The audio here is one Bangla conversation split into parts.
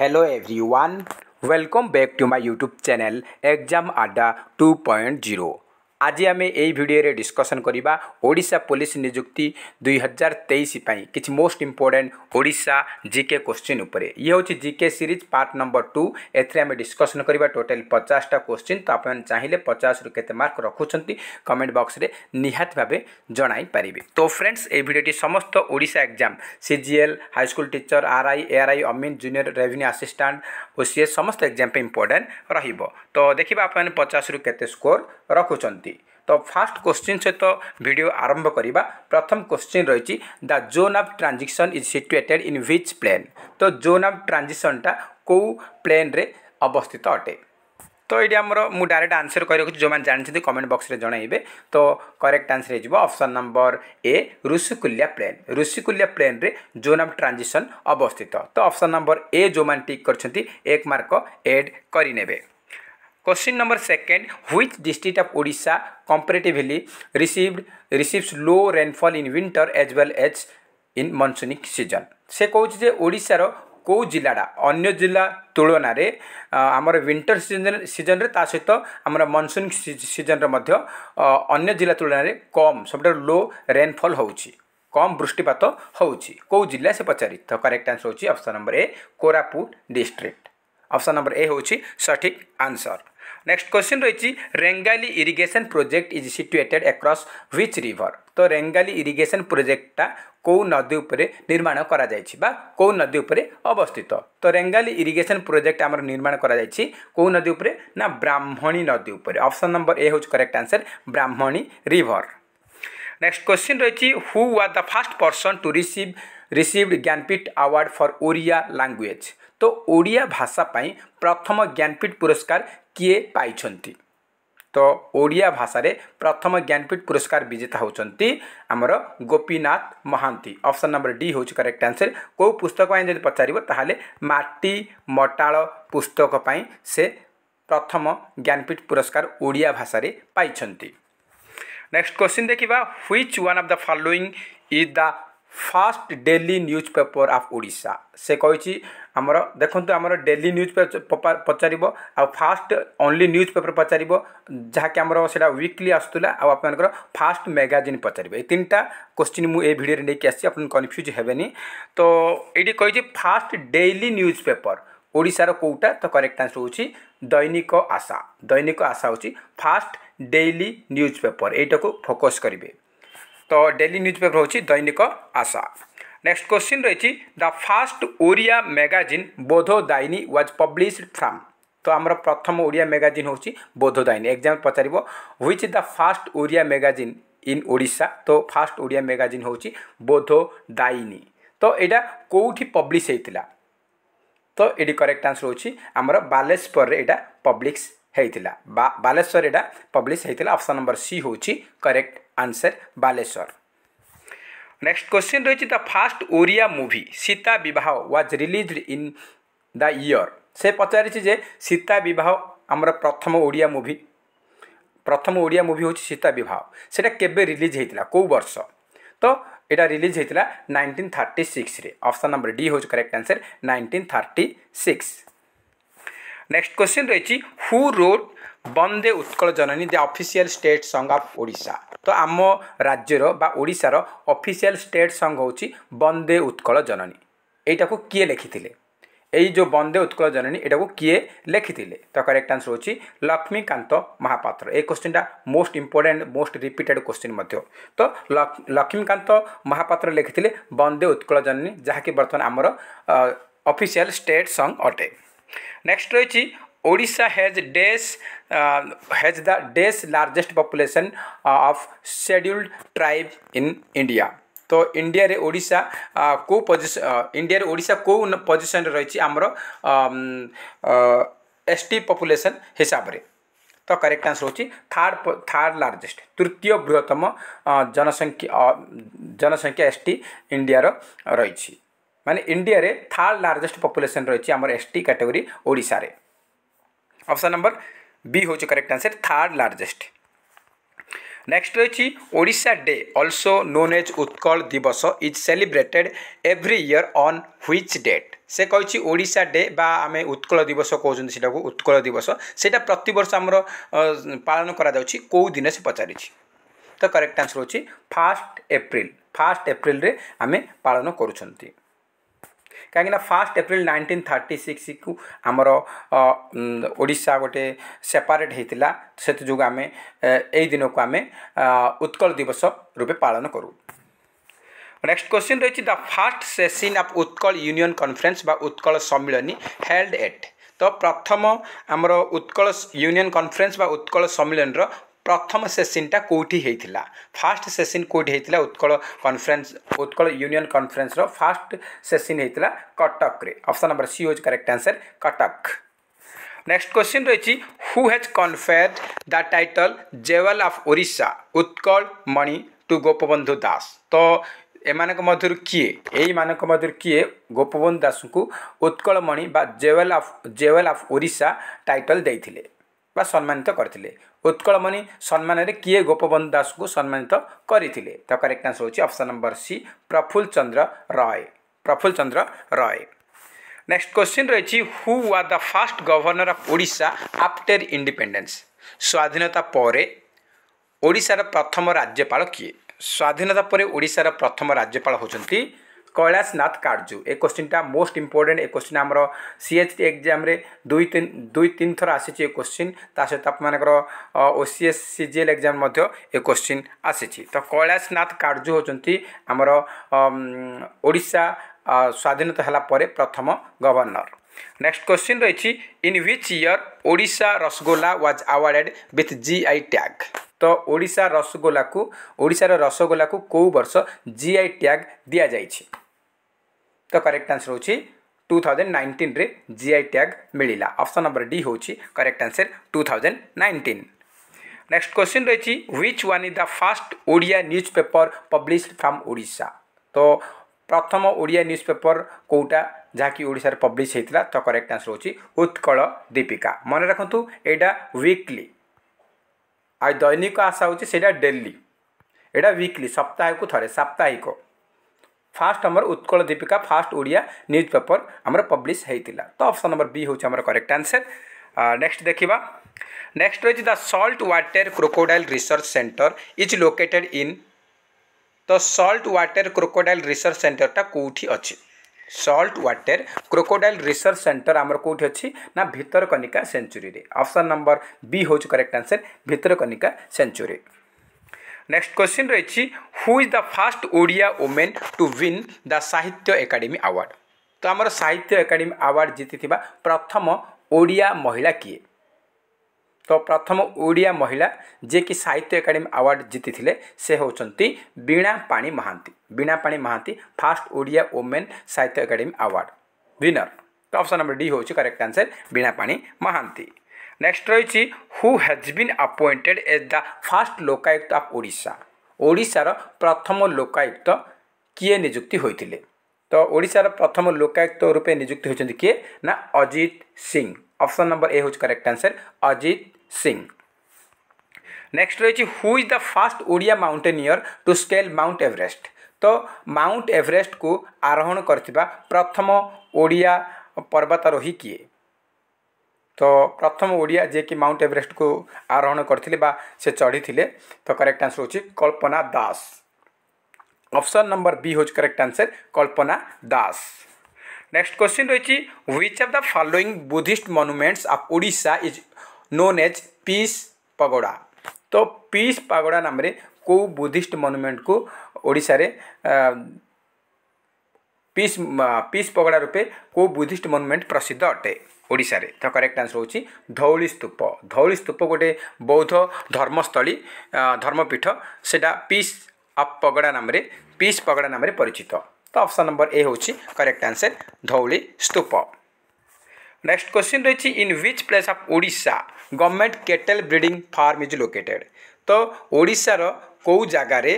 hello everyone welcome back to my youtube channel exam ada 2.0 আজি আমি এই ভিডিওরে ডিসকসন করা ওড়শা পুলিশ নিযুক্তি দুই হাজার তেইশ কিছু most important Odisha GK question উপরে ইয়ে হচ্ছে GK series part number two এতে আমি ডিসকসন করা টোটাল পচাশটা কোশ্চিন তো আপনার চাইলে পচাশরু কেতে মার্ক রাখুন কমেন্ট বক্সরে নিহত ভাবে জনাই পারিবে তো ফ্রেন্ডস এই ভিডিওটি সমস্ত Odisha exam CGL high school teacher RI ARI অমিন জুনিয়র রেভিনিউ আসিষ্টাট ও সিএ সমস্ত এক্সাম ইম্পর্টাট রহব তো দেখবা আপনার পচাশরু কেতে স্কোর রাখুচার ତ ଫାଷ୍ଟ କୋଶ୍ଚିନ୍ ସହିତ ଭିଡ଼ିଓ ଆରମ୍ଭ କରିବା ପ୍ରଥମ କୋଶ୍ଚିନ୍ ରହିଛି the zone of transition is situated in which plain ତ ଜୋନ୍ ଅଫ୍ ଟ୍ରାଞ୍ଜିକ୍ସନ୍ଟା କେଉଁ ପ୍ଲେନ୍ରେ ଅବସ୍ଥିତ ଅଟେ ତ ଏଇଠି ଆମର ମୁଁ ଡାଇରେକ୍ଟ ଆନ୍ସର କରି ରଖୁଛି ଯେଉଁମାନେ ଜାଣିଛନ୍ତି କମେଣ୍ଟ ବକ୍ସରେ ଜଣାଇବେ ତ କରେକ୍ଟ ଆନ୍ସର ହେଇଯିବ option number A Rushikulya plain Rushikulya ପ୍ଲେନ୍ରେ ଜୋନ୍ ଅଫ୍ ଟ୍ରାଞ୍ଜିସନ୍ ଅବସ୍ଥିତ ତ ଅପସନ୍ ନମ୍ବର ଏ ଯେଉଁମାନେ ଟିକ୍ କରିଛନ୍ତି ଏକ ମାର୍କ ଏଡ୍ କରିନେବେ Question number second, which district of Odisha comparatively received receives low rainfall in winter as well as in monsoonic season? ସେ କହୁଛି ଯେ ଓଡ଼ିଶାର କେଉଁ ଜିଲ୍ଲାଟା ଅନ୍ୟ ଜିଲ୍ଲା ତୁଳନାରେ ଆମର ୱିଣ୍ଟର ସିଜନ୍ ସିଜନ୍ରେ ତା ସହିତ ଆମର ମନସୁନ୍ ସିଜନ୍ରେ ମଧ୍ୟ ଅନ୍ୟ ଜିଲ୍ଲା ତୁଳନାରେ କମ୍ ସବୁଠାରୁ ଲୋ ରେନ୍ଫଲ୍ ହେଉଛି କମ୍ ବୃଷ୍ଟିପାତ ହେଉଛି କେଉଁ ଜିଲ୍ଲା ସେ ପଚାରି ତ କରେକ୍ଟ ଆନ୍ସର୍ ହେଉଛି option number A Koraput district option number A ହେଉଛି ସଠିକ୍ ଆନ୍ସର୍ নেক্সট কোশ্চিন রয়েছে Rengali irrigation project is situated across which river তো রেঙ্গালি ইরিগেশন প্রোজেক্টটা কেউ নদী উপরে নির্মাণ করা যাইছি বা কেউ নদী উপরে অবস্থিত তো রেঙ্গালি ইরিগেশন প্রোজেক্ট আমার নির্মাণ করা যাইছি কেউ নদী উপরে না ব্রাহ্মণী নদী উপরে অপশন নম্বর এ হচ্ছে correct answer Brahmani river next question রয়েছে who were the first person to receive received Jnanpith award for Odia language तो ओडिया भाषा पाई प्रथम ज्ञानपीठ पुरस्कार किए पाई तो ओडिया भाषा रे प्रथम ज्ञानपीठ पुरस्कार विजेता होती आमर Gopinath Mohanty option number D हो करेक्ट आंसर कोई पुस्तक जब पचार मटी मटाड़ पुस्तक से प्रथम ज्ञानपीठ पुरस्कार ओडिया भाषा पाई नेक्स्ट क्वेश्चन देखा which one of the following is the first daily newspaper of Odia सही डेली न्युज पेपर पचार आउँ फास्ट ओन्ली न्युज पेपर पचार जहाँक आम वक्ली आसुला फास्ट म्यागाजिन् पचारे एनटा क्वश्चिन् ए भिडियो कन्फ्युज हेन त यी कि फास्ट डेलि न्युज पेपर ओडार कोही त करेक्ट आन्सर हुन्छ दैनिक आशा दैनिक आशा हो फास्ट डेली न्युज एटाको फोकस गरे ତ ଡେଲି ନ୍ୟୁଜ୍ ପେପର୍ ହେଉଛି ଦୈନିକ ଆଶା ନେକ୍ସଟ କ୍ୱେଶ୍ଚିନ୍ ରହିଛି ଦ ଫାଷ୍ଟ ଓଡ଼ିଆ ବୋଧ ଦାଇନୀ ୱାଜ୍ ପବ୍ଲିଶ୍ଡ ଫ୍ରମ୍ ତ ଆମର ପ୍ରଥମ ଓଡ଼ିଆ ମେଗାଜିନ୍ ହେଉଛି ବୋଧ ଦାଇନୀ ଏକ୍ଜାମ୍ ପଚାରିବ which the first Odia magazine in Odisha ତ ଫାଷ୍ଟ ଓଡ଼ିଆ ମେଗାଜିନ୍ ହେଉଛି ବୋଧ ଦାଇନୀ ତ ଏଇଟା କେଉଁଠି ପବ୍ଲିଶ୍ ହେଇଥିଲା ତ ଏଇଠି କରେକ୍ଟ ଆନ୍ସର ହେଉଛି ଆମର ବାଲେଶ୍ୱରରେ ଏଇଟା ପବ୍ଲିକ୍ସ ହେଇଥିଲା ବାଲେଶ୍ୱରରେ ଏଇଟା ପବ୍ଲିଶ ହେଇଥିଲା ଅପସନ୍ ନମ୍ବର ସି ହେଉଛି correct answer Baleswar next question রয়েছে the first Odia movie Sita Bibaha was released in the year সে পচারিছে যে সীতা বিবাহ আমার প্রথম ওড়িয়া মুভি প্রথম ওড়িয়া মুভি হচ্ছে সীতা বিবাহ সেটা কেবে রিলিজ হয়েছিল কেউ বর্ষ তো এটা রিলিজ হয়েছিল নাইনটিন থার্টি সিক্সরে অপশন নম্বর ডি হচ্ছে correct answer nineteen thirty six next question রয়েছে who wrote Bande Utkal Janani the official state song of Odisha তো আম রাজ্যর বা ওড়িশার অফিসিয়াল স্টেট সং হচ্ছে বন্দে উৎকল জননী এইটাকে কিয়ে লেখিলে এই যে বন্দে উৎকল জননী এটাকে কিয়ে লেখিলে তো করেক্ট আনসর হচ্ছে লক্ষ্মীকান্ত মহাপাত্র এই কোশ্চিনটা most important most repeated question মধ্য তো লক্ষ্মীকান্ত মহাপাত্র লেখিলে বন্দে উৎকল জননী যাকে বর্তমান আমার অফিসিয়াল স্টেট সং অটে নেক্সট রয়েছে Odisha has this has the this largest population of scheduled tribe in India তো ইন্ডিয়ারে ওড়িশা কেউ পজিশ ইন্ডিয়ারে ওড়িশা কেউ পজিশনরে রয়েছে আমার এসটি পপুলেসন হিসাবরে তো করেক্ট আনসর হচ্ছে থার্ড থার্ড লার্জেস্ট তৃতীয় বৃহত্তম জনসংখ্যা জনসংখ্যা এসটি ইন্ডিয়ার রয়েছে মানে ইন্ডিয়ারে থার্ড লার্জেস্ট পপুলেসন রয়েছে আমার এসটি ক্যাটেগরি ওড়িশারে অপশন নম্বর বি হচ্ছে correct answer third largest next রয়েছে Odisha day also known as Utkal Divas is celebrated every year on which date সে কইছি ওড়শা ডে বা আমি উৎকল দিবস কৌছেন সেটা উৎকল দিবস সেটা প্রত্যর্ষ আমার পালন করা যাচ্ছে কেউ দিনে সে পচারিছি তো কারেক্ট আনসর হচ্ছে ফাষ্ট এপ্রিল ফাষ্ট এপ্রিল আমি পালন করুছন্তি କାହିଁକିନା ଫାର୍ଷ୍ଟ ଏପ୍ରିଲ ନାଇଣ୍ଟିନ୍ ଥାର୍ଟି ସିକ୍ସକୁ ଆମର ଓଡ଼ିଶା ଗୋଟେ ସେପାରେଟ୍ ହେଇଥିଲା ସେଥିଯୋଗୁଁ ଆମେ ଏଇ ଦିନକୁ ଆମେ ଉତ୍କଳ ଦିବସ ରୂପେ ପାଳନ କରୁ ନେକ୍ସଟ କ୍ୱେଶ୍ଚିନ୍ ରହିଛି the first session of Utkal union conference ବା ଉତ୍କଳ ସମ୍ମିଳନୀ ହେଲ୍ଡ ଏଟ୍ ତ ପ୍ରଥମ ଆମର ଉତ୍କଳ ୟୁନିଅନ୍ କନଫରେନ୍ସ ବା ଉତ୍କଳ ସମ୍ମିଳନୀର প্রথম সেসিনটা কোটি হয়েছিল ফার্স্ট সেসিন কোটি হয়েছিল উৎকল কনফরেন্স উৎকল ইউনিয়ন কনফরেন্সর ফার্স্ট সেসিন হয়েছিল কটকরে অপশন নম্বর সি হোজ correct answer Cuttack next question রয়েছে who has conferred the title jewel of Odisha Utkal Mani to Gopabandhu Das তো এମାନଙ୍କ ମଧ୍ୟରୁ କିଏ ଏଇମାନଙ୍କ ମଧ୍ୟରୁ କିଏ ଗୋପବନ୍ଧୁ ଦାସଙ୍କୁ ଉତ୍କଳମଣି ବା jewel of jewel of Odisha title ଦେଇଥିଲେ ବା ସମ୍ମାନିତ କରିଥିଲେ ଉତ୍କଳମଣି ସମ୍ମାନରେ କିଏ ଗୋପବନ୍ଧୁ ଦାସଙ୍କୁ ସମ୍ମାନିତ କରିଥିଲେ ତ କରେକ୍ଟ ଆନ୍ସର ହେଉଛି option number C Prafulla Chandra Ray Prafulla Chandra Ray next question ରହିଛି who are the first governor of Odisha after independence ସ୍ୱାଧୀନତା ପରେ ଓଡ଼ିଶାର ପ୍ରଥମ ରାଜ୍ୟପାଳ କିଏ ସ୍ୱାଧୀନତା ପରେ ଓଡ଼ିଶାର ପ୍ରଥମ ରାଜ୍ୟପାଳ ହେଉଛନ୍ତି কৈলাসনাথ কার্যু এ কোশ্চিনটা মোস্ট ইম্পর্টেন্ট এ কোশ্চিন আমার সিএচটি এক্সামে দুই তিন দুই তিন থর আসিছে এ কোশ্চিন তা সহ আপনার ওসিএস সিজিএল এক্সাম মধ্যে এ কোশ্চিন আসিছে তো কৈলাসনাথ কার্যু হচ্ছেন আমার ওড়িশা স্বাধীনতা হলা পরে প্রথম গভর্নর নেক্সট কোশ্চিন রয়েছে in which year Odisha rasagola was awarded with GI tag তো ওড়িশা রসগোল্লাকু ওড়িশার রসগোল্লাকু কেউ বর্ষ জিআই ট্যাগ দিয়া যাইছে ତ କରେକ୍ଟ ଆନ୍ସର ହେଉଛି ଟୁ ଥାଉଜେଣ୍ଡ ନାଇଣ୍ଟିନ୍ରେ ଜି ଆଇ ଟ୍ୟାଗ୍ ମିଳିଲା ଅପ୍ସନ୍ ନମ୍ବର ଡି ହେଉଛି correct answer two thousand nineteen next question ରହିଛି which one is the first Odia news paper published from Odisha ତ ପ୍ରଥମ ଓଡ଼ିଆ ନ୍ୟୁଜ୍ ପେପର୍ କେଉଁଟା ଯାହାକି ଓଡ଼ିଶାରେ ପବ୍ଲିଶ ହେଇଥିଲା ତ କରେକ୍ଟ ଆନ୍ସର ହେଉଛି ଉତ୍କଳ ଦୀପିକା ମନେ ରଖନ୍ତୁ ଏଇଟା ୱିକ୍ଲି ଆଉ ଦୈନିକ ଆଶା ହେଉଛି ସେଇଟା ଡେଲି ଏଇଟା ୱିକ୍ଲି ସପ୍ତାହକୁ ଥରେ ସାପ୍ତାହିକ ফার্স্ট আমার Utkal Dipika first Odia news paper আমার পব্লিশ হয়েছিল তো অপশন নম্বর বি হচ্ছে আমার করেক্ট আনসর নেক্সট দেখিবা নেক্সট রয়েছে the salt water crocodile research center is located in তো সল্ট ওয়াটার ক্রোকোডাইল রিসর্চ সেন্টরটা কোউঠি অছি salt water crocodile research center আমার কোউঠি অছি না ভিতরকনিকা সেঞ্চুরি রে অপশন নম্বর বি হচ্ছে correct answer Bhitarkanika sanctuary next question রয়েছে who is the first Odia women to win the Sahitya Akademi award তো আমার সাহিত্য একাডেমি আওয়ার্ড জিতিথিবা প্রথম ওড়িয়া মহিলা কিয়ে তো প্রথম ওড়িয়া মহিলা যে কি সাহিত্য একাডেমি আওয়ার্ড জিতিলে সে হচ্ছেন Bina Pani Mohanty Bina Pani Mohanty first Odia women Sahitya Akademi award winner তো অপশন নম্বর ডি হচ্ছে correct answer Bina Pani Mohanty next ରହିଛି who has been appointed as the first Lokayukta of Odisha ଓଡ଼ିଶାର ପ୍ରଥମ ଲୋକାୟୁକ୍ତ କିଏ ନିଯୁକ୍ତି ହୋଇଥିଲେ ତ ଓଡ଼ିଶାର ପ୍ରଥମ ଲୋକାୟୁକ୍ତ ରୂପେ ନିଯୁକ୍ତି ହୋଇଛନ୍ତି କିଏ ନା Ajit Singh option number A ହେଉଛି correct answer Ajit Singh next ରହିଛି who is the first Odia mountaineer to scale Mount Everest ତ ମାଉଣ୍ଟ ଏଭରେଷ୍ଟକୁ ଆରୋହଣ କରିଥିବା ପ୍ରଥମ ଓଡ଼ିଆ ପର୍ବତାରୋହୀ କିଏ ତ ପ୍ରଥମ ଓଡ଼ିଆ ଯିଏକି ମାଉଣ୍ଟ ଏଭରେଷ୍ଟକୁ ଆରୋହଣ କରିଥିଲେ ବା ସେ ଚଢ଼ିଥିଲେ ତ କରେକ୍ଟ ଆନ୍ସର ହେଉଛି Kalpana Das option number B ହେଉଛି correct answer Kalpana Das next question ରହିଛି which of the following Buddhist monuments of Odisha is known as peace pagoda ତ ପିସ୍ ପାଗୋଡ଼ା ନାମରେ କେଉଁ ବୁଦ୍ଧିଷ୍ଟ ମନୁମେଣ୍ଟକୁ ଓଡ଼ିଶାରେ ପିସ୍ ପିସ୍ ପଗୋଡ଼ା ରୂପେ କେଉଁ ବୁଦ୍ଧିଷ୍ଟ ମନୁମେଣ୍ଟ ପ୍ରସିଦ୍ଧ ଅଟେ ଓଡ଼ିଶାରେ ତ କରେକ୍ଟ ଆନ୍ସର ହେଉଛି ଧଉଳି ସ୍ତୂପ ଧଉଳି ସ୍ତୂପ ଗୋଟେ ବୌଦ୍ଧ ଧର୍ମସ୍ଥଳୀ ଧର୍ମପୀଠ ସେଇଟା ପିସ୍ ଅଫ୍ ପଗଡ଼ା ନାମରେ ପିସ୍ ପଗଡ଼ା ନାମରେ ପରିଚିତ ତ ଅପସନ୍ ନମ୍ବର ଏ ହେଉଛି correct answer Dhauli stupa next question ରହିଛି in which place of Odisha government cattle breeding farm is located ତ ଓଡ଼ିଶାର କେଉଁ ଜାଗାରେ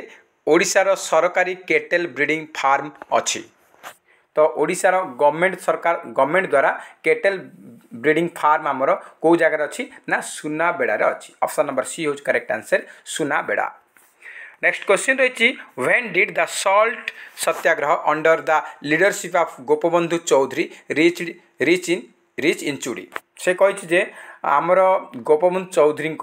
ଓଡ଼ିଶାର ସରକାରୀ କେଟେଲ୍ ବ୍ରିଡ଼ିଂ ଫାର୍ମ ଅଛି ତ ଓଡ଼ିଶାର ଗଭର୍ଣ୍ଣମେଣ୍ଟ ସରକାର ଗଭର୍ଣ୍ଣମେଣ୍ଟ ଦ୍ୱାରା କେଟେଲ ବ୍ରିଡ଼ିଂ ଫାର୍ମ ଆମର କେଉଁ ଜାଗାରେ ଅଛି ନା ସୁନାବେଡ଼ାରେ ଅଛି ଅପସନ୍ ନମ୍ବର ସି ହେଉଛି correct answer Sunabeda next question ରହିଛି when did the salt satyagraha under the leadership of Gopabandhu Choudhury reach reach in reach Inchudi ସେ କହିଛି ଯେ ଆମର ଗୋପବନ୍ଧୁ ଚୌଧୁରୀଙ୍କ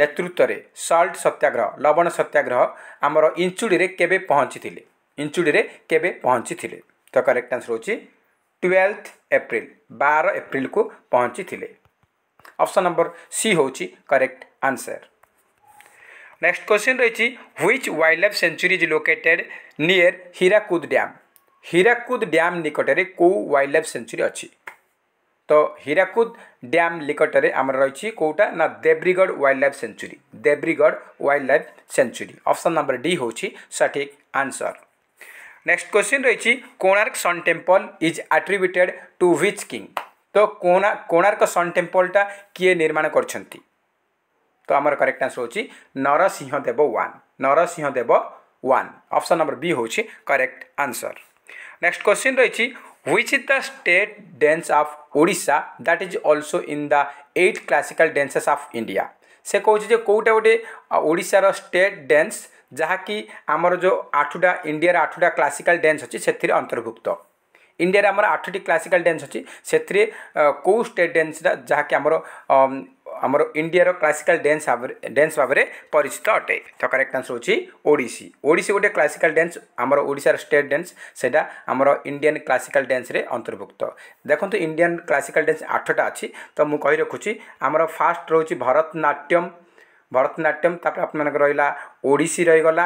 ନେତୃତ୍ୱରେ ସଲ୍ଟ ସତ୍ୟାଗ୍ରହ ଲବଣ ସତ୍ୟାଗ୍ରହ ଆମର ଇଞ୍ଚୁଡ଼ିରେ କେବେ ପହଞ୍ଚିଥିଲେ ଇଞ୍ଚୁଡ଼ିରେ କେବେ ପହଞ୍ଚିଥିଲେ तो करेक्ट आंसर हूँ ट्वेल्थ एप्रिल बार एप्रिल को पहुँची थे अप्सन नंबर सी हूँ करेक्ट आंसर नेक्स्ट क्वेश्चन रही which wildlife sanctuary is located near Hirakud dam Hirakud dam निकटने को वाइल्ड लाइफ सेंचुरी अच्छी तो हीराकूद निकट में आम रही कौटा ना Debrigarh wildlife sanctuary Debrigarh wildlife sanctuary option number D हो सठिक आंसर নেক্সট কোশ্চিন রয়েছে Konark sun temple is attributed to which king তো কোণা কোণার্ক সন টেম্পলটা কিয়ে নির্মাণ করছেন তো আমার করেক্ট আনসর হচ্ছে Narasimha Deva one Narasimha Deva one option number B হচ্ছে করেক্ট আনসর নেক্সট কোশ্চিন রয়েছে which is the state dance of odisha that is also in the eight classical dances of india সে কৌছে যে কোউটা গোটে ওড়িশার স্টেট ড্যান্স ଯାହାକି ଆମର ଯେଉଁ ଆଠଟା ଇଣ୍ଡିଆର ଆଠଟା କ୍ଲାସିକାଲ୍ ଡ୍ୟାନ୍ସ ଅଛି ସେଥିରେ ଅନ୍ତର୍ଭୁକ୍ତ ଇଣ୍ଡିଆରେ ଆମର ଆଠଟି କ୍ଲାସିକାଲ୍ ଡ୍ୟାନ୍ସ ଅଛି ସେଥିରେ କେଉଁ ଷ୍ଟେଟ୍ ଡ୍ୟାନ୍ସଟା ଯାହାକି ଆମର ଆମର ଇଣ୍ଡିଆର କ୍ଲାସିକାଲ୍ ଡ୍ୟାନ୍ସ ଡ୍ୟାନ୍ସ ଭାବରେ ପରିଚିତ ଅଟେ ତ କରେକ୍ଟ ଆନ୍ସର ହେଉଛି ଓଡ଼ିଶୀ ଓଡ଼ିଶୀ ଗୋଟେ କ୍ଲାସିକାଲ୍ ଡ୍ୟାନ୍ସ ଆମର ଓଡ଼ିଶାର ଷ୍ଟେଟ୍ ଡ୍ୟାନ୍ସ ସେଇଟା ଆମର ଇଣ୍ଡିଆନ୍ କ୍ଲାସିକାଲ୍ ଡ୍ୟାନ୍ସରେ ଅନ୍ତର୍ଭୁକ୍ତ ଦେଖନ୍ତୁ ଇଣ୍ଡିଆନ୍ କ୍ଲାସିକାଲ୍ ଡ୍ୟାନ୍ସ ଆଠଟା ଅଛି ତ ମୁଁ କହି ରଖୁଛି ଆମର ଫାର୍ଷ୍ଟ ରହୁଛି ଭରତନାଟ୍ୟମ୍ ভরতনাট্যম ତାପରେ ଆପଣମାନଙ୍କର ରହିଲା ଓଡ଼ିଶୀ ରହିଗଲା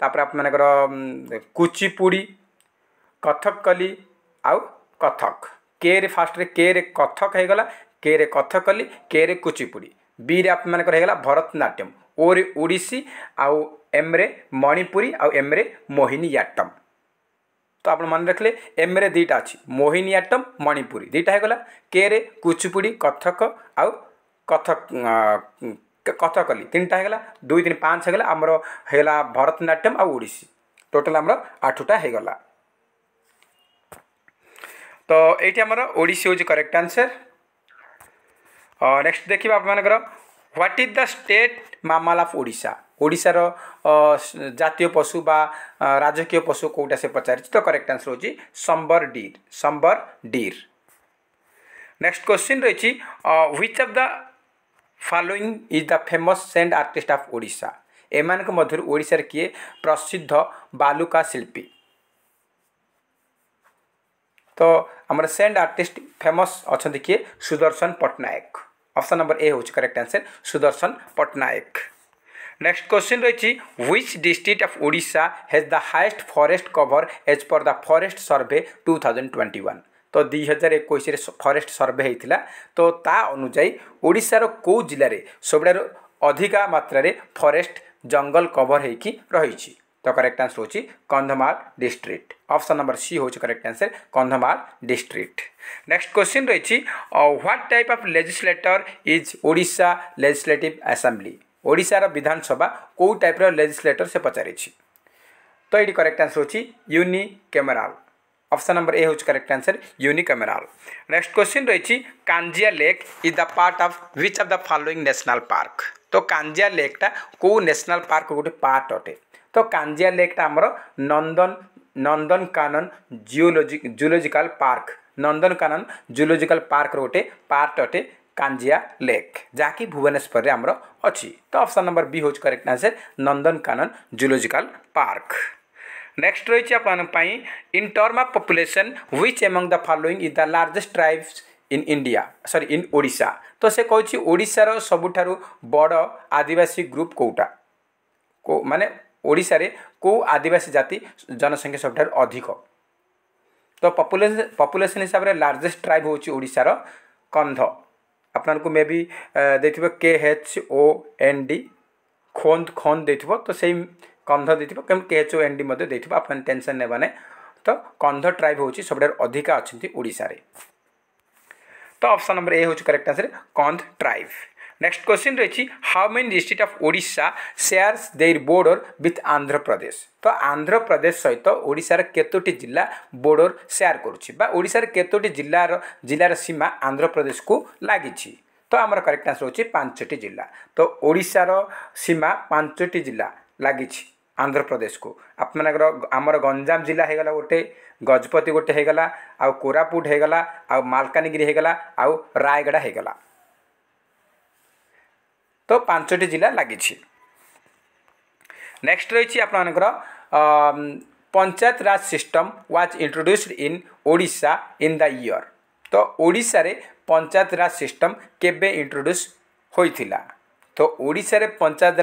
ତାପରେ ଆପଣମାନଙ୍କର କୁଚିପୁଡ଼ି କଥକଲି ଆଉ କଥକ କେରେ ଫାଷ୍ଟରେ କେରେ କଥକ ହେଇଗଲା କେରେ କଥକଲି କେରେ କୁଚିପୁଡ଼ି ବିରେ ଆପଣମାନଙ୍କର ହେଇଗଲା ଭରତନାଟ୍ୟମ ଓରେ ଓଡ଼ିଶୀ ଆଉ ଏମ୍ରେ ମଣିପୁରୀ ଆଉ ଏମ୍ରେ ମୋହିନୀୟାଟମ ତ ଆପଣ ମନେ ରଖିଲେ ଏମ୍ରେ ଦୁଇଟା ଅଛି ମୋହିନୀୟାଟମ ମଣିପୁରୀ ଦୁଇଟା ହେଇଗଲା କେରେ କୁଚିପୁଡ଼ି କଥକ ଆଉ କଥକ କଥକଲି ତିନିଟା ହେଇଗଲା ଦୁଇ ତିନି ପାଞ୍ଚ ହେଇଗଲା ଆମର ହେଇଗଲା ଭରତନାଟ୍ୟମ ଆଉ ଓଡ଼ିଶୀ ଟୋଟାଲ ଆମର ଆଠଟା ହେଇଗଲା ତ ଏଇଠି ଆମର ଓଡ଼ିଶୀ ହେଉଛି କରେକ୍ଟ ଆନ୍ସର ନେକ୍ସଟ ଦେଖିବା ଆପଣମାନଙ୍କର what is the state mammal of Odisha ଓଡ଼ିଶାର ଜାତୀୟ ପଶୁ ବା ରାଜକୀୟ ପଶୁ କେଉଁଟା ସେ ପଚାରିଛି ତ କରେକ୍ଟ ଆନ୍ସର ହେଉଛି sambar deer sambar deer next question ରହିଛି which of the following is the famous sand artist of Odisha ଏମାନଙ୍କ ମଧ୍ୟରୁ ଓଡ଼ିଶାରେ କିଏ ପ୍ରସିଦ୍ଧ ବାଲୁକା ଶିଳ୍ପୀ ତ ଆମର ସେଣ୍ଡ ଆର୍ଟିଷ୍ଟ ଫେମସ୍ ଅଛନ୍ତି କିଏ Sudarshan Pattnaik option number A ହେଉଛି correct answer Sudarshan Pattnaik next question ରହିଛି which district of Odisha has the highest forest cover as per the forest survey two thousand twenty one ତ ଦୁଇ ହଜାର ଏକୋଇଶରେ ଫରେଷ୍ଟ ସର୍ଭେ ହୋଇଥିଲା ତ ତା ଅନୁଯାୟୀ ଓଡ଼ିଶାର କେଉଁ ଜିଲ୍ଲାରେ ସବୁଠାରୁ ଅଧିକା ମାତ୍ରାରେ ଫରେଷ୍ଟ ଜଙ୍ଗଲ କଭର୍ ହେଇକି ରହିଛି ତ କରେକ୍ଟ ଆନ୍ସର ହେଉଛି Kandhamal district option number C ହେଉଛି correct answer Kandhamal district next question ରହିଛି what type of legislator is Odisha legislative assembly ଓଡ଼ିଶାର ବିଧାନସଭା କେଉଁ ଟାଇପ୍ର ଲେଜିସ୍ଲେଟର୍ ସେ ପଚାରିଛି ତ ଏଇଠି କରେକ୍ଟ ଆନ୍ସର ହେଉଛି unicameral option number A हूँ correct answer unicameral next question रही Kanjia lake is the part of which of the following national park तो कांजिया लेकटा कौ नेशनल पार्क गोटे पार्ट अटे तो कांजिया लेकटा आमर Nandan Nandankanan geologic zoological park Nandankanan zoological park गोटे पार्ट अटे कांजिया लेक जहाँ कि भुवनेश्वर में आम अच्छी तो ऑप्शन नंबर बी हूँ correct answer Nandankanan zoological park next रही पाई in term of population which among the following is the largest tribes in India सरी इन ओडा तो से कहे ओडार सबुठ बड़ आदिवासी ग्रुप कौटा को माने ओडार कौ आदिवासी जाति जनसंख्या सब अधिक तो पपुलेसन पपुलेसन हिसाब से लार्जेस्ट ट्राइब होडार कंध आपण को मे भी देखिए K H O N D Khond Khond देखो तो सही କନ୍ଧ ଦେଇଥିବ କେମିତି କେଚ୍ ଓ ଏନ୍ ଡି ମଧ୍ୟ ଦେଇଥିବ ଆପଣ ଟେନସନ୍ ନେବା ନାହିଁ ତ କନ୍ଧ ଟ୍ରାଇବ୍ ହେଉଛି ସବୁଠାରୁ ଅଧିକା ଅଛନ୍ତି ଓଡ଼ିଶାରେ ତ ଅପସନ୍ ନମ୍ବର ଏ ହେଉଛି correct answer Kandha tribe next question ରହିଛି how many district of Odisha shares their border with Andhra Pradesh ତ ଆନ୍ଧ୍ରପ୍ରଦେଶ ସହିତ ଓଡ଼ିଶାର କେତୋଟି ଜିଲ୍ଲା ବୋର୍ଡ଼ର୍ ସେୟାର୍ କରୁଛି ବା ଓଡ଼ିଶାର କେତୋଟି ଜିଲ୍ଲାର ଜିଲ୍ଲାର ସୀମା ଆନ୍ଧ୍ରପ୍ରଦେଶକୁ ଲାଗିଛି ତ ଆମର କରେକ୍ଟ ଆନ୍ସର ହେଉଛି ପାଞ୍ଚଟି ଜିଲ୍ଲା ତ ଓଡ଼ିଶାର ସୀମା ପାଞ୍ଚଟି ଜିଲ୍ଲା ଲାଗିଛି ଆନ୍ଧ୍ରପ୍ରଦେଶକୁ ଆପଣମାନଙ୍କର ଆମର ଗଞ୍ଜାମ ଜିଲ୍ଲା ହେଇଗଲା ଗୋଟେ ଗଜପତି ଗୋଟେ ହେଇଗଲା ଆଉ କୋରାପୁଟ ହେଇଗଲା ଆଉ ମାଲକାନଗିରି ହେଇଗଲା ଆଉ ରାୟଗଡ଼ା ହେଇଗଲା ତ ପାଞ୍ଚଟି ଜିଲ୍ଲା ଲାଗିଛି ନେକ୍ସଟ ରହିଛି ଆପଣମାନଙ୍କର panchayat raj system was introduced in Odisha in the year ତ ଓଡ଼ିଶାରେ ପଞ୍ଚାୟତ ରାଜ ସିଷ୍ଟମ କେବେ ଇଣ୍ଟ୍ରୋଡ୍ୟୁସ୍ ହୋଇଥିଲା ତ ଓଡ଼ିଶାରେ ପଞ୍ଚାୟତ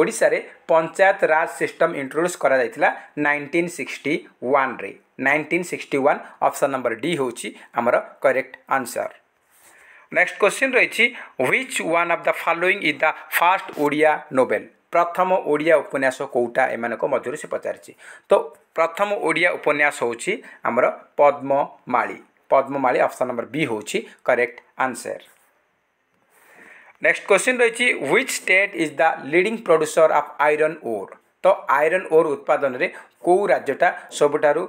ଓଡ଼ିଶାରେ ପଞ୍ଚାୟତ ରାଜ ସିଷ୍ଟମ୍ ଇଣ୍ଟ୍ରୋଡ୍ୟୁସ୍ କରାଯାଇଥିଲା ନାଇଣ୍ଟିନ୍ ସିକ୍ସଟି ୱାନ୍ରେ nineteen sixty one option number D ହେଉଛି ଆମର କରେକ୍ଟ ଆନ୍ସର୍ ନେକ୍ସଟ କ୍ୱେଶ୍ଚିନ୍ ରହିଛି which one of the following is the first Odia novel ପ୍ରଥମ ଓଡ଼ିଆ ଉପନ୍ୟାସ କେଉଁଟା ଏମାନଙ୍କ ମଧ୍ୟରୁ ସେ ପଚାରିଛି ତ ପ୍ରଥମ ଓଡ଼ିଆ ଉପନ୍ୟାସ ହେଉଛି ଆମର Padmamali Padmamali option number B ହେଉଛି କରେକ୍ଟ ଆନ୍ସର୍ নেক্সট কোশ্চিন রয়েছে which state is the leading producer of iron ore ତ ଆଇରନ୍ ଓର୍ ଉତ୍ପାଦନରେ କେଉଁ ରାଜ୍ୟଟା ସବୁଠାରୁ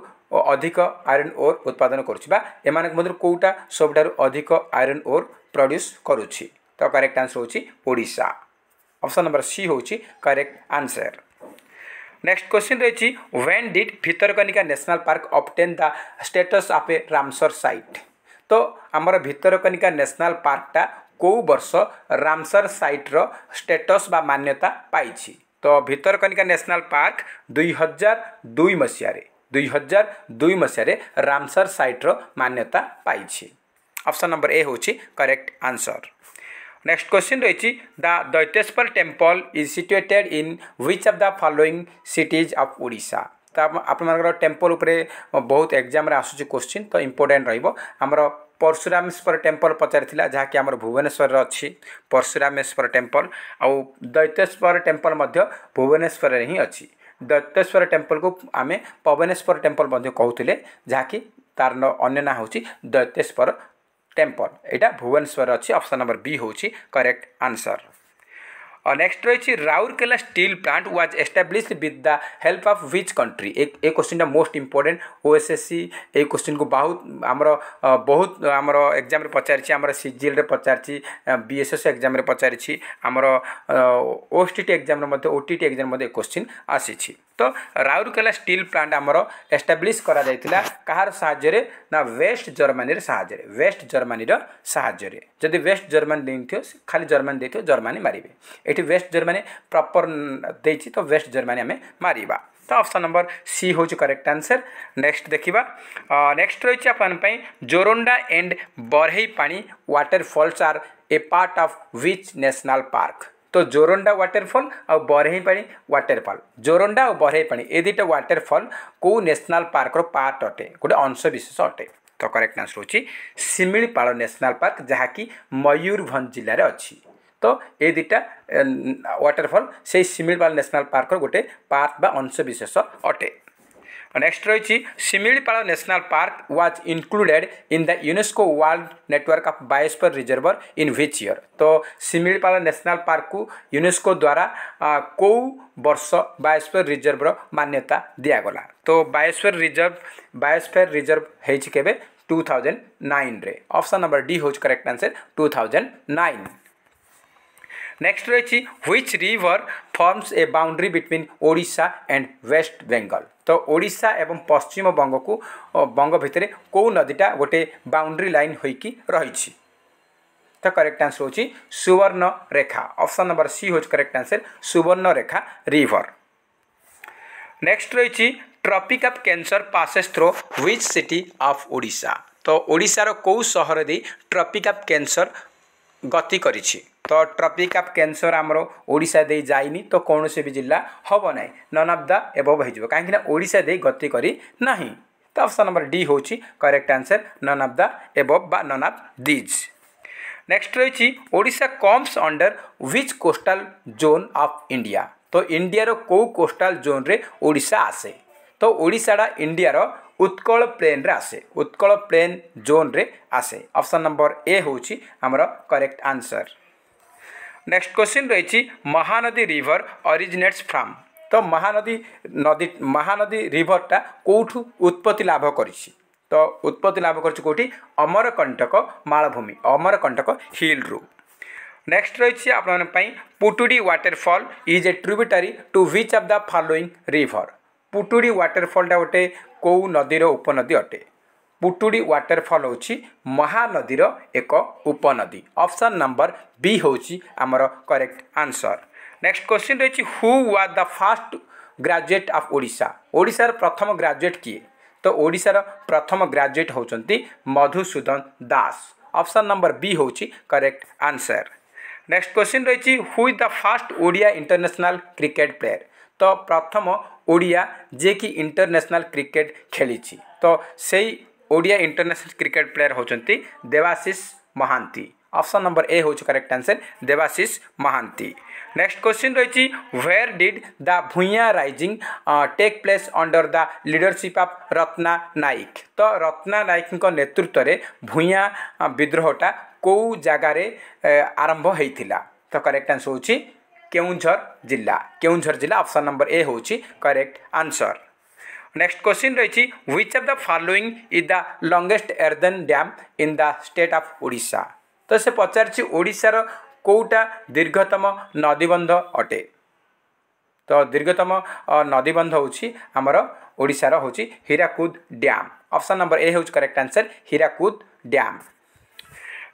ଅଧିକ ଆଇରନ୍ ଓର୍ ଉତ୍ପାଦନ କରୁଛି ବା ଏମାନଙ୍କ ମଧ୍ୟରୁ କେଉଁଟା ସବୁଠାରୁ ଅଧିକ ଆଇରନ୍ ଓର୍ ପ୍ରଡ୍ୟୁସ୍ କରୁଛି ତ କରେକ୍ଟ ଆନ୍ସର ହେଉଛି ଓଡ଼ିଶା ଅପସନ୍ ନମ୍ବର ସି ହେଉଛି କରେକ୍ଟ ଆନ୍ସର ନେକ୍ସଟ କ୍ୱେଶ୍ଚିନ୍ ରହିଛି when did Bhitarkanika national park obtain the status of a Ramsar site ତ ଆମର ଭିତରକନିକା ନ୍ୟାସନାଲ୍ ପାର୍କଟା କେଉଁ ବର୍ଷ ରାମସର ସାଇଟ୍ର ଷ୍ଟେଟସ୍ ବା ମାନ୍ୟତା ପାଇଛି ତ ଭିତରକନିକା ନ୍ୟାସନାଲ୍ ପାର୍କ ଦୁଇ ହଜାର ଦୁଇ ମସିହାରେ ଦୁଇ ହଜାର ଦୁଇ ମସିହାରେ ରାମସର ସାଇଟ୍ର ମାନ୍ୟତା ପାଇଛି ଅପସନ୍ ନମ୍ବର ଏ ହେଉଛି କରେକ୍ଟ ଆନ୍ସର୍ ନେକ୍ସଟ କ୍ୱେଶ୍ଚିନ୍ ରହିଛି the Daiteshwar temple is situated in which of the following cities of Odisha ତ ଆପଣମାନଙ୍କର ଟେମ୍ପଲ୍ ଉପରେ ବହୁତ ଏକ୍ଜାମ୍ରେ ଆସୁଛି କ୍ୱେଶ୍ଚିନ୍ ତ ଇମ୍ପୋର୍ଟାଣ୍ଟ ରହିବ ଆମର परशुरमेश्वर टेम्पल पचारिलाक भुवनेश्वर र अहिले परशुरमेश्वर टेम्पल आ दैतेश्वर टेम्पल मध्य भुवनेश्वर अछि अची टेम्पल को आमे पवनेश्वर टेम्पल क्या जहाँकि तार अन्य होछि दैतेश्वर टेम्पल एटा भुवनेसर अछि ऑप्शन नंबर बी होछि करेक्ट आन्सर নেক্সট রয়েছে Rourkela steel plant was established with the help of which country এই কোশ্চিনটা মোস্ট ইম্পর্টেন্ট ওএসএসসি এই কোশ্চিনକୁ ବହୁତ ଆମର ବହୁତ ଆମର ଏକ୍ଜାମ୍ରେ ପଚାରିଛି ଆମର ସିଜିଏଲ୍ରେ ପଚାରିଛି ବିଏସ୍ଏସ୍ ଏକ୍ଜାମ୍ରେ ପଚାରିଛି ଆମର ଓଏସ୍ଟିଟି ଏକ୍ଜାମ୍ରେ ମଧ୍ୟ ଓଟିଟି ଏକ୍ଜାମ୍ ମଧ୍ୟ ଏ କୋଶ୍ଚିନ୍ ଆସିଛି ତ ରାଉରକେଲା ଷ୍ଟିଲ୍ ପ୍ଲାଣ୍ଟ ଆମର ଏଷ୍ଟାବ୍ଲିଶ୍ କରାଯାଇଥିଲା କାହାର ସାହାଯ୍ୟରେ ନା ୱେଷ୍ଟ ଜର୍ମାନୀର ସାହାଯ୍ୟରେ ୱେଷ୍ଟ ଜର୍ମାନୀର ସାହାଯ୍ୟରେ ଯଦି ୱେଷ୍ଟ ଜର୍ମାନୀ ଦେଇଥିବ ଖାଲି ଜର୍ମାନୀ ଦେଇଥିବ ଜର୍ମାନୀ ମାରିବେ ଏଠି ୱେଷ୍ଟ ଜର୍ମାନୀ ପ୍ରପର୍ ଦେଇଛି ତ ୱେଷ୍ଟ ଜର୍ମାନୀ ଆମେ ମାରିବା ତ ଅପସନ୍ ନମ୍ବର ସି ହେଉଛି କରେକ୍ଟ ଆନ୍ସର୍ ନେକ୍ସଟ ଦେଖିବା ନେକ୍ସଟ ରହିଛି ଆପଣଙ୍କ ପାଇଁ Joranda and Barehipani water falls are a part of which national park তো ଜୋରଣ୍ଡା ୱାଟରଫଲ୍ ଆଉ ବରେହି ପାଣି ୱାଟରଫଲ୍ ଜୋରଣ୍ଡା ଆଉ ବରେହି ପାଣି ଏ ଦୁଇଟା ୱାଟରଫଲ୍ କେଉଁ ନ୍ୟାସନାଲ୍ ପାର୍କର ପାର୍ଟ ଅଟେ ଗୋଟେ ଅଂଶବିଶେଷ ଅଟେ ତ କରେକ୍ଟ ଆନ୍ସର୍ ହେଉଛି ଶିମିଳିପାଳ ନ୍ୟାସନାଲ୍ ପାର୍କ ଯାହାକି ମୟୂରଭଞ୍ଜ ଜିଲ୍ଲାରେ ଅଛି ତ ଏ ଦୁଇଟା ୱାଟରଫଲ୍ ସେଇ ଶିମିଳିପାଳ ନ୍ୟାସନାଲ୍ ପାର୍କର ଗୋଟେ ପାର୍ଟ ବା ଅଂଶବିଶେଷ ଅଟେ নেক্সট রয়েছে Similipal national park was included in the UNESCO world network of biosphere reserves in which year তো শিমিলিপাড়া ন্যাশনাল পার্কକୁ ୟୁନେସ୍କୋ ଦ୍ୱାରା କେଉଁ ବର୍ଷ ବାୟୋସ୍ଫିୟର ରିଜର୍ଭର ମାନ୍ୟତା ଦିଆଗଲା ତ ବାୟୋସ୍ଫିୟର ରିଜର୍ଭ ବାୟୋସ୍ଫିୟର ରିଜର୍ଭ ହେଇଛି କେବେ ଟୁ ଥାଉଜେଣ୍ଡ ନାଇନ୍ରେ ଅପସନ୍ ନମ୍ବର ଡି ହେଉଛି correct answer two thousand nine next রয়েছে which river forms a boundary between Odisha and West Bengal তো ওড়িশা এবং পশ্চিমবঙ্গকু বঙ্গ ভিতরে কেউ নদীটা গোটে বাউন্ডারি লাইন হইকি রয়েছে तो करेक्ट आंसर हो सुवर्ण रेखा ऑप्शन नंबर सी हो correct answer Subarnarekha river next रही tropic of cancer passes through which city of Odisha तो ओडिशार कौ सहर दे ट्रपिक अफ कैंसर गति करिछि ତ ଟ୍ରପିକ୍ ଅଫ୍ କ୍ୟାନ୍ସର ଆମର ଓଡ଼ିଶା ଦେଇ ଯାଇନି ତ କୌଣସି ବି ଜିଲ୍ଲା ହେବ ନାହିଁ ନନ୍ ଅଫ୍ ଦ ଏବଭ୍ ହେଇଯିବ କାହିଁକିନା ଓଡ଼ିଶା ଦେଇ ଗତି କରି ନାହିଁ ତ ଅପସନ୍ ନମ୍ବର ଡି ହେଉଛି correct answer none of the above ବା ନନ୍ ଅଫ୍ ଦିଜ୍ ନେକ୍ସଟ ରହିଛି Odisha comes under which coastal zone of India ତ ଇଣ୍ଡିଆର କେଉଁ କୋଷ୍ଟାଲ ଜୋନ୍ରେ ଓଡ଼ିଶା ଆସେ ତ ଓଡ଼ିଶାଟା ଇଣ୍ଡିଆର ଉତ୍କଳ ପ୍ଲେନ୍ରେ ଆସେ ଉତ୍କଳ ପ୍ଲେନ୍ ଜୋନ୍ରେ ଆସେ ଅପସନ୍ ନମ୍ବର ଏ ହେଉଛି ଆମର କରେକ୍ଟ ଆନ୍ସର୍ নেক্সট কোশ্চিন রয়েছে মহানদী রিভর অরিজিনেটস ফ্রাম তো মহানদী নদী মহানদী রিভরটা কোউঠু উৎপত্তি লাভ করেছে তো উৎপত্তি লাভ করছে কোটি অমরকণ্টক মালভূমি অমরকণ্টক হিলরু নেক্সট রয়েছে আপনার Putudi waterfall is a tributary to which of the following river Putudi ওয়াটরফলটা গোটে কেউ নদীর উপনদী অটে ପୁଟୁଡ଼ି ୱାଟରଫଲ୍ ହେଉଛି ମହାନଦୀର ଏକ ଉପନଦୀ ଅପସନ୍ ନମ୍ବର ବି ହେଉଛି ଆମର କରେକ୍ଟ ଆନ୍ସର୍ ନେକ୍ସଟ କ୍ୱେଶ୍ଚିନ୍ ରହିଛି who was the first graduate of Odisha ଓଡ଼ିଶାର ପ୍ରଥମ ଗ୍ରାଜୁଏଟ୍ କିଏ ତ ଓଡ଼ିଶାର ପ୍ରଥମ ଗ୍ରାଜୁଏଟ୍ ହେଉଛନ୍ତି Madhusudan Das option number B ହେଉଛି କରେକ୍ଟ ଆନ୍ସର୍ ନେକ୍ସଟ କ୍ୱେଶ୍ଚିନ୍ ରହିଛି who is the first Odia international cricket player ତ ପ୍ରଥମ ଓଡ଼ିଆ ଯିଏକି ଇଣ୍ଟରନ୍ୟାସନାଲ୍ କ୍ରିକେଟ୍ ଖେଳିଛି ତ ସେଇ ଓଡ଼ିଆ ଇଣ୍ଟରନ୍ୟାସନାଲ୍ କ୍ରିକେଟ୍ ପ୍ଲେୟାର୍ ହେଉଛନ୍ତି Debasish Mohanty option number A হচ্ছে correct answer Debasish Mohanty next question রয়েছে where did the Bhuyan rising take place under the leadership of Ratna Naik তো রত্না নাইকଙ୍କ নেতৃত্বরে ভূঁয়া বিদ্রোহটা কেউ জায়গার আরম্ভ হয়েছিল তো কারেক্ট আনসার হচ্ছে কেউঝর জেলা কেউঝর জেলা অপশন নম্বর এ হচ্ছে কারেক্ট আনসার নেক্সট কোশ্চিন রয়েছে which of the following is the longest earthen dam in the state of Odisha ତ ସେ ପଚାରିଛି ଓଡ଼ିଶାର କେଉଁଟା ଦୀର୍ଘତମ ନଦୀବନ୍ଧ ଅଟେ ତ ଦୀର୍ଘତମ ନଦୀବନ୍ଧ ହେଉଛି ଆମର ଓଡ଼ିଶାର ହେଉଛି Hirakud dam option number A ହେଉଛି correct answer Hirakud dam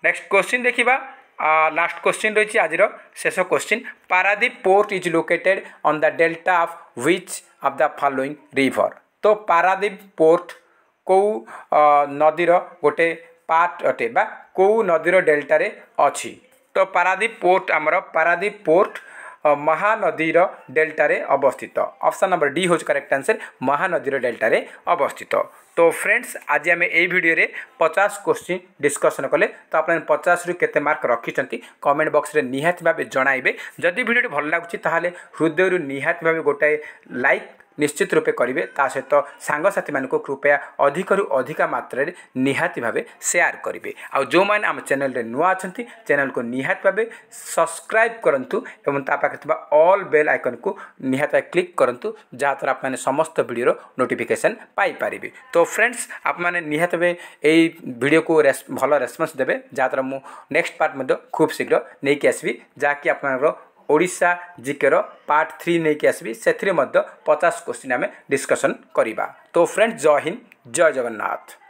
next question ଦେଖିବା ଲାଷ୍ଟ କୋଶ୍ଚିନ୍ ରହିଛି ଆଜିର ଶେଷ question Paradip port is located on the delta of which of the following river ତ ପାରାଦ୍ୱୀପ ପୋର୍ଟ କେଉଁ ନଦୀର ଗୋଟେ ପାର୍ଟ ଅଟେ ବା କେଉଁ ନଦୀର ଡେଲ୍ଟାରେ ଅଛି ତ ପାରାଦ୍ୱୀପ ପୋର୍ଟ ଆମର ପାରାଦ୍ୱୀପ ପୋର୍ଟ ମହାନଦୀର ଡେଲ୍ଟାରେ ଅବସ୍ଥିତ ଅପସନ୍ ନମ୍ବର ଡି ହେଉଛି କରେକ୍ଟ ଆନ୍ସର ମହାନଦୀର ଡେଲ୍ଟାରେ ଅବସ୍ଥିତ ତ ଫ୍ରେଣ୍ଡସ୍ ଆଜି ଆମେ ଏଇ ଭିଡ଼ିଓରେ ପଚାଶ କୋଶ୍ଚିନ୍ ଡିସ୍କସନ୍ କଲେ ତ ଆପଣମାନେ ପଚାଶରୁ କେତେ ମାର୍କ ରଖିଛନ୍ତି କମେଣ୍ଟ ବକ୍ସରେ ନିହାତି ଭାବେ ଜଣାଇବେ ଯଦି ଭିଡ଼ିଓଟି ଭଲ ଲାଗୁଛି ତାହେଲେ ହୃଦୟରୁ ନିହାତି ଭାବେ ଗୋଟାଏ ଲାଇକ୍ ନିଶ୍ଚିତ ରୂପେ କରିବେ ତା ସହିତ ସାଙ୍ଗସାଥିମାନଙ୍କୁ କୃପୟା ଅଧିକରୁ ଅଧିକା ମାତ୍ରାରେ ନିହାତି ଭାବେ ସେୟାର କରିବେ ଆଉ ଯେଉଁମାନେ ଆମ ଚ୍ୟାନେଲରେ ନୂଆ ଅଛନ୍ତି ଚ୍ୟାନେଲକୁ ନିହାତି ଭାବେ ସବସ୍କ୍ରାଇବ୍ କରନ୍ତୁ ଏବଂ ତା ପାଖରେ ଥିବା ଅଲ୍ ବେଲ୍ ଆଇକନ୍କୁ ନିହାତି ଭାବେ କ୍ଲିକ୍ କରନ୍ତୁ ଯାହାଦ୍ୱାରା ଆପଣମାନେ ସମସ୍ତ ଭିଡ଼ିଓର ନୋଟିଫିକେସନ୍ ପାଇପାରିବେ ତ ଫ୍ରେଣ୍ଡସ୍ ଆପଣମାନେ ନିହାତି ଭାବେ ଏଇ ଭିଡ଼ିଓକୁ ଭଲ ରେସପନ୍ସ ଦେବେ ଯାହାଦ୍ୱାରା ମୁଁ ନେକ୍ସଟ ପାର୍ଟ ମଧ୍ୟ ଖୁବ୍ ଶୀଘ୍ର ନେଇକି ଆସିବି ଯାହାକି ଆପଣଙ୍କର ଓଡ଼ିଶା ଜିକେର ପାର୍ଟ ଥ୍ରୀ ନେଇକି ଆସିବି ସେଥିରେ ମଧ୍ୟ ପଚାଶ କୋଶ୍ଚିନ୍ ଆମେ ଡିସ୍କସନ୍ କରିବା ତୋ ଫ୍ରେଣ୍ଡ ଜୟ ହିନ୍ଦ ଜୟ ଜଗନ୍ନାଥ